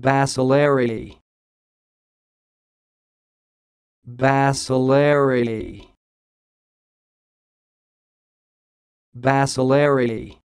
bacillary bacillary bacillary